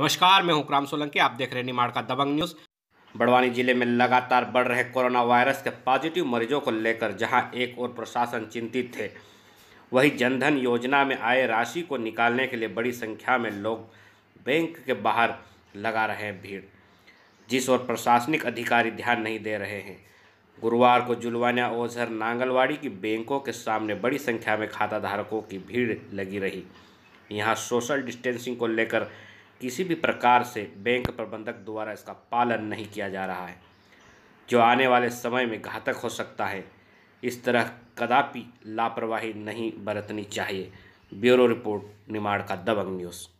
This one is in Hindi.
नमस्कार मैं हूं क्राम सोलंकी आप देख रहे हैं निमाड़ का दबंग न्यूज़ बड़वानी जिले में लगातार बढ़ रहे कोरोना वायरस के पॉजिटिव मरीजों को लेकर जहां एक और प्रशासन चिंतित थे वहीं जनधन योजना में आए राशि को निकालने के लिए बड़ी संख्या में लोग बैंक के बाहर लगा रहे हैं भीड़ जिस ओर प्रशासनिक अधिकारी ध्यान नहीं दे रहे हैं गुरुवार को जुलवानिया ओझर नांगलवाड़ी की बैंकों के सामने बड़ी संख्या में खाता धारकों की भीड़ लगी रही यहाँ सोशल डिस्टेंसिंग को लेकर किसी भी प्रकार से बैंक प्रबंधक द्वारा इसका पालन नहीं किया जा रहा है जो आने वाले समय में घातक हो सकता है इस तरह कदापि लापरवाही नहीं बरतनी चाहिए ब्यूरो रिपोर्ट निमाड़ का दबंग न्यूज़